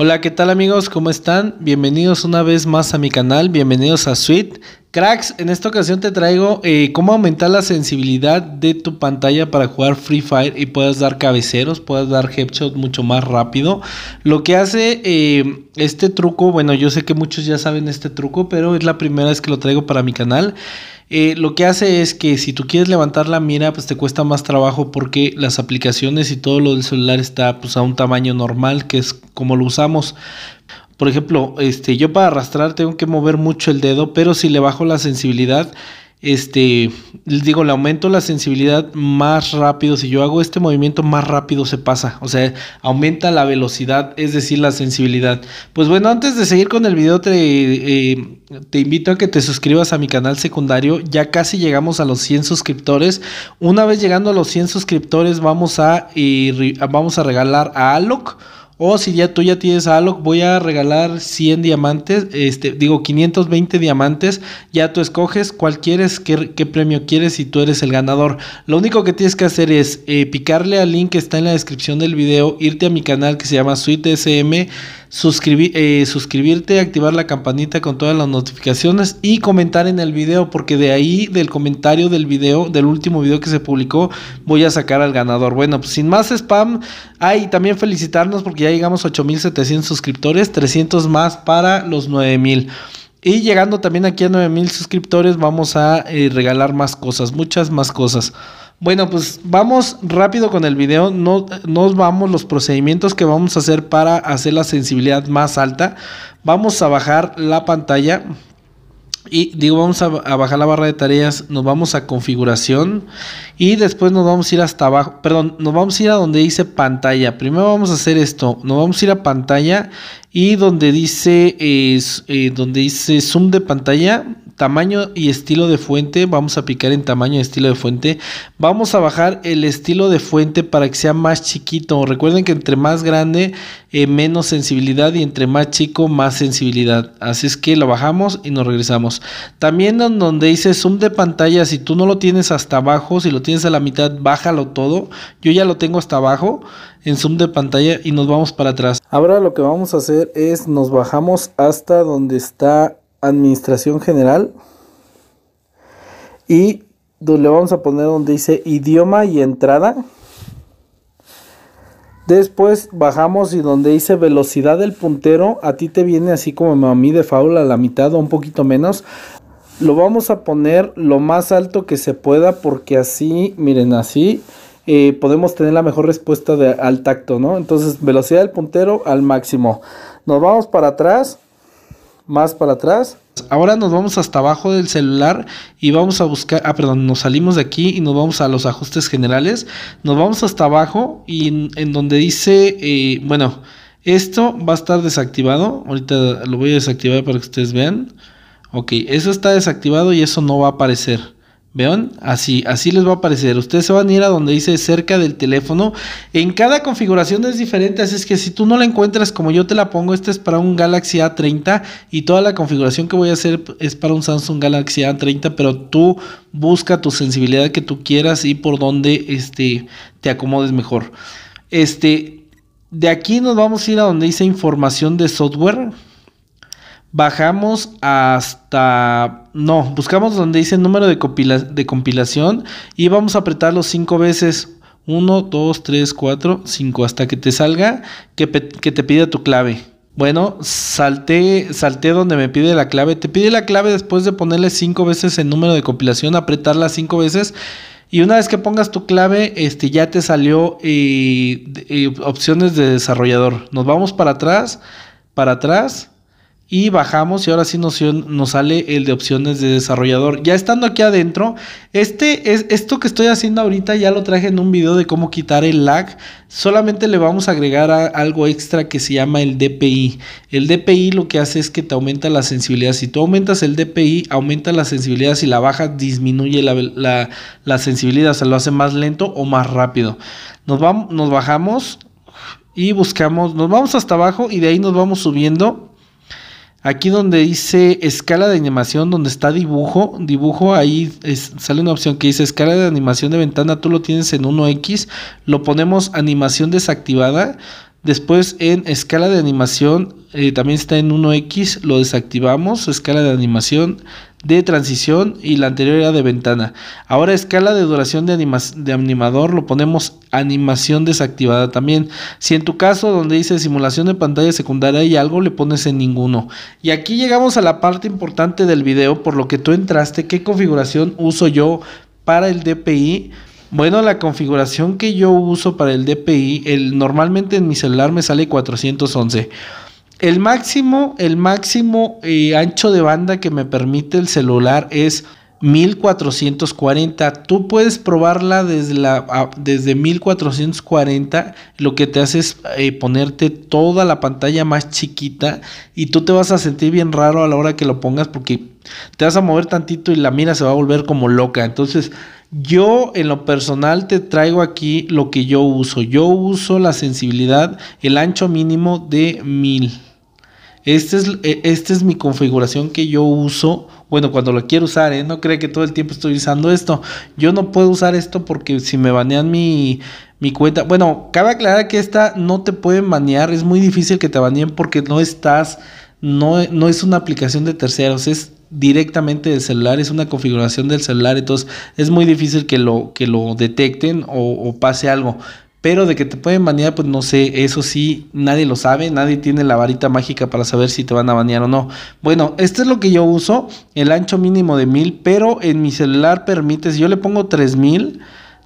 Hola, ¿qué tal amigos? ¿Cómo están? Bienvenidos una vez más a mi canal, bienvenidos a Sweet Cracks, en esta ocasión te traigo eh, cómo aumentar la sensibilidad de tu pantalla para jugar Free Fire y puedas dar cabeceros, puedas dar headshot mucho más rápido. Lo que hace eh, este truco, bueno, yo sé que muchos ya saben este truco, pero es la primera vez que lo traigo para mi canal. Eh, lo que hace es que si tú quieres levantar la mira, pues te cuesta más trabajo porque las aplicaciones y todo lo del celular está pues a un tamaño normal, que es como lo usamos. Por ejemplo, este, yo para arrastrar tengo que mover mucho el dedo, pero si le bajo la sensibilidad, este, digo, le aumento la sensibilidad más rápido. Si yo hago este movimiento, más rápido se pasa. O sea, aumenta la velocidad, es decir, la sensibilidad. Pues bueno, antes de seguir con el video, te, eh, te invito a que te suscribas a mi canal secundario. Ya casi llegamos a los 100 suscriptores. Una vez llegando a los 100 suscriptores, vamos a, eh, vamos a regalar a Alok o si ya tú ya tienes a voy a regalar 100 diamantes, este, digo 520 diamantes, ya tú escoges cuál quieres, qué, premio quieres y tú eres el ganador. Lo único que tienes que hacer es eh, picarle al link que está en la descripción del video, irte a mi canal que se llama Suite SM. Eh, suscribirte, activar la campanita con todas las notificaciones y comentar en el video, porque de ahí del comentario del video, del último video que se publicó, voy a sacar al ganador. Bueno, pues sin más spam, hay también felicitarnos porque ya llegamos a 8700 suscriptores, 300 más para los 9000. Y llegando también aquí a 9000 suscriptores, vamos a eh, regalar más cosas, muchas más cosas. Bueno, pues vamos rápido con el video. No nos vamos los procedimientos que vamos a hacer para hacer la sensibilidad más alta. Vamos a bajar la pantalla. Y digo, vamos a, bajar la barra de tareas, nos vamos a configuración y después nos vamos a ir hasta abajo, perdón, nos vamos a ir a donde dice pantalla. Primero vamos a hacer esto, nos vamos a ir a pantalla y donde dice, es eh, donde dice zoom de pantalla, tamaño y estilo de fuente. Vamos a picar en tamaño y estilo de fuente. Vamos a bajar el estilo de fuente para que sea más chiquito. Recuerden que entre más grande, eh, menos sensibilidad y entre más chico, más sensibilidad. Así es que lo bajamos y nos regresamos. También en donde dice zoom de pantalla, si tú no lo tienes hasta abajo, si lo tienes a la mitad, bájalo todo. Yo ya lo tengo hasta abajo en zoom de pantalla y nos vamos para atrás. Ahora lo que vamos a hacer es nos bajamos hasta donde está Administración General. Y le vamos a poner donde dice idioma y entrada. Después bajamos y donde dice velocidad del puntero, a ti te viene así como a mí de faula a la mitad o un poquito menos. Lo vamos a poner lo más alto que se pueda porque así, miren, así eh, podemos tener la mejor respuesta al tacto, ¿no? Entonces, velocidad del puntero al máximo. Nos vamos para atrás más para atrás. Ahora nos vamos hasta abajo del celular y vamos a buscar, ah, perdón, nos salimos de aquí y nos vamos a los ajustes generales. Nos vamos hasta abajo y en, donde dice, eh, bueno, esto va a estar desactivado. Ahorita lo voy a desactivar para que ustedes vean. Ok, eso está desactivado y eso no va a aparecer. ¿Vean? Así, así les va a aparecer. Ustedes se van a ir a donde dice cerca del teléfono. En cada configuración es diferente, así es que si tú no la encuentras como yo te la pongo, Esta es para un Galaxy A30 y toda la configuración que voy a hacer es para un Samsung Galaxy A30, pero tú busca tu sensibilidad que tú quieras y por donde este, te acomodes mejor. Este, de aquí nos vamos a ir a donde dice información de software bajamos hasta... No, buscamos donde dice número de, compilación y vamos a apretarlo cinco veces. 1, 2, 3, 4, 5, hasta que te salga que, te pida tu clave. Bueno, salté, salté donde me pide la clave. Te pide la clave después de ponerle cinco veces el número de compilación, apretarla cinco veces. Y una vez que pongas tu clave, este, ya te salió eh, eh, opciones de desarrollador. Nos vamos para atrás, para atrás, y bajamos y ahora sí nos, sale el de opciones de desarrollador. Ya estando aquí adentro, este es esto que estoy haciendo ahorita ya lo traje en un video de cómo quitar el lag. Solamente le vamos a agregar algo extra que se llama el DPI. El DPI lo que hace es que te aumenta la sensibilidad. Si tú aumentas el DPI, aumenta la sensibilidad. Si la baja disminuye la, sensibilidad. O sea, lo hace más lento o más rápido. Nos, nos bajamos y buscamos. Nos vamos hasta abajo y de ahí nos vamos subiendo Aquí donde dice escala de animación, donde está dibujo, dibujo ahí sale una opción que dice escala de animación de ventana, tú lo tienes en 1X, lo ponemos animación desactivada, Después en escala de animación, eh, también está en 1X, lo desactivamos, escala de animación de transición y la anterior era de ventana. Ahora escala de duración de, de animador lo ponemos animación desactivada también. Si en tu caso donde dice simulación de pantalla secundaria y algo le pones en ninguno. Y aquí llegamos a la parte importante del video por lo que tú entraste, qué configuración uso yo para el DPI bueno, la configuración que yo uso para el DPI, normalmente en mi celular me sale 411. El máximo, el máximo eh, ancho de banda que me permite el celular es 1440. Tú puedes probarla desde, 1440. Lo que te hace es eh, ponerte toda la pantalla más chiquita y tú te vas a sentir bien raro a la hora que lo pongas porque te vas a mover tantito y la mira se va a volver como loca. Entonces, yo en lo personal te traigo aquí lo que yo uso. Yo uso la sensibilidad, el ancho mínimo de 1000. Esta es, eh, este es mi configuración que yo uso. Bueno, cuando lo quiero usar, ¿eh? no cree que todo el tiempo estoy usando esto. Yo no puedo usar esto porque si me banean mi, cuenta. Bueno, cabe aclarar que esta no te pueden banear. Es muy difícil que te baneen porque no estás. No, no es una aplicación de terceros. Es directamente del celular, es una configuración del celular, entonces es muy difícil que lo, que lo detecten o, pase algo. Pero de que te pueden banear, pues no sé, eso sí, nadie lo sabe, nadie tiene la varita mágica para saber si te van a banear o no. Bueno, esto es lo que yo uso, el ancho mínimo de 1000, pero en mi celular permite, si yo le pongo 3000,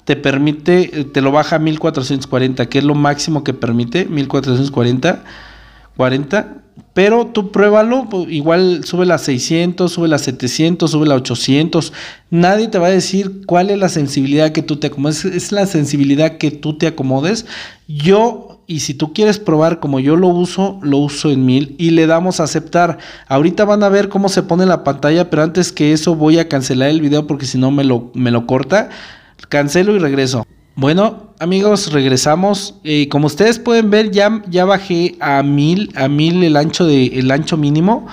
te permite, eh, te lo baja a 1440, que es lo máximo que permite, 1440, 40, pero tú pruébalo, pues, igual sube la 600, sube la 700, sube la 800. Nadie te va a decir cuál es la sensibilidad que tú te acomodes. Es la sensibilidad que tú te acomodes. Yo y si tú quieres probar como yo lo uso, lo uso en 1000 y le damos a aceptar. Ahorita van a ver cómo se pone la pantalla, pero antes que eso voy a cancelar el video porque si no me lo, me lo corta. Cancelo y regreso. Bueno, amigos, regresamos. Eh, como ustedes pueden ver, ya, ya bajé a mil, a mil el ancho, el ancho mínimo.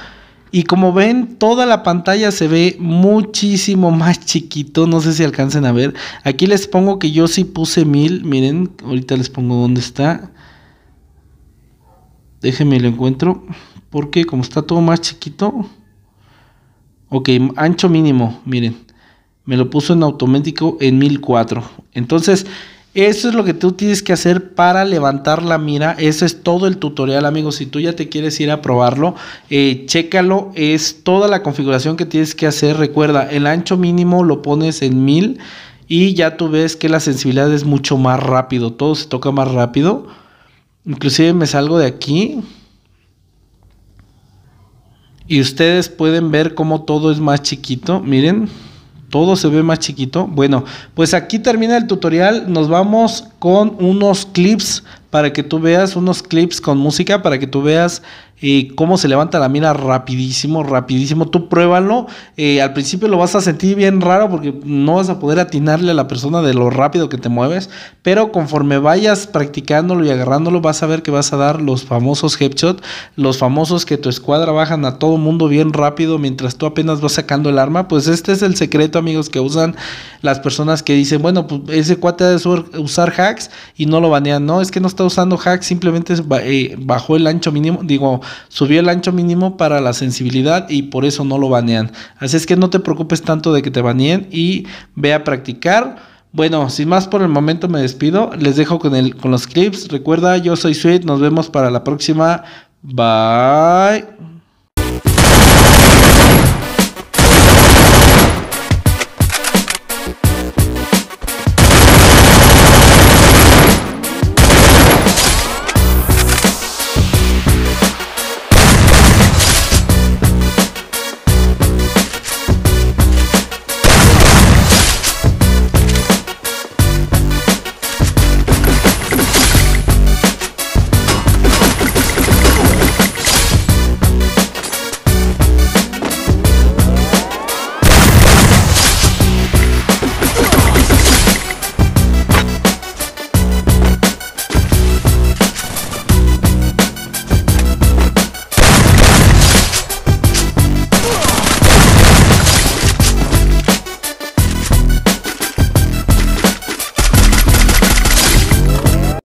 Y como ven, toda la pantalla se ve muchísimo más chiquito. No sé si alcancen a ver. Aquí les pongo que yo sí puse mil, Miren, ahorita les pongo dónde está. Déjenme lo encuentro. Porque como está todo más chiquito. Ok, ancho mínimo, miren me lo puso en automático en 1004. Entonces, eso es lo que tú tienes que hacer para levantar la mira. Eso es todo el tutorial, amigos. Si tú ya te quieres ir a probarlo, eh, chécalo. Es toda la configuración que tienes que hacer. Recuerda, el ancho mínimo lo pones en 1000 y ya tú ves que la sensibilidad es mucho más rápido. Todo se toca más rápido. Inclusive me salgo de aquí. Y ustedes pueden ver cómo todo es más chiquito. Miren todo se ve más chiquito. Bueno, pues aquí termina el tutorial. Nos vamos con unos clips para que tú veas, unos clips con música para que tú veas cómo se levanta la mina rapidísimo, rapidísimo. Tú pruébalo. Eh, al principio lo vas a sentir bien raro porque no vas a poder atinarle a la persona de lo rápido que te mueves. Pero conforme vayas practicándolo y agarrándolo, vas a ver que vas a dar los famosos headshot, los famosos que tu escuadra bajan a todo mundo bien rápido mientras tú apenas vas sacando el arma. Pues este es el secreto, amigos, que usan las personas que dicen, bueno, pues ese cuate de usar hacks y no lo banean. No, es que no está usando hacks, simplemente eh, bajó el ancho mínimo, digo, Subió el ancho mínimo para la sensibilidad y por eso no lo banean. Así es que no te preocupes tanto de que te baneen y ve a practicar. Bueno, sin más por el momento me despido. Les dejo con, con los clips. Recuerda, yo soy Sweet. Nos vemos para la próxima. Bye.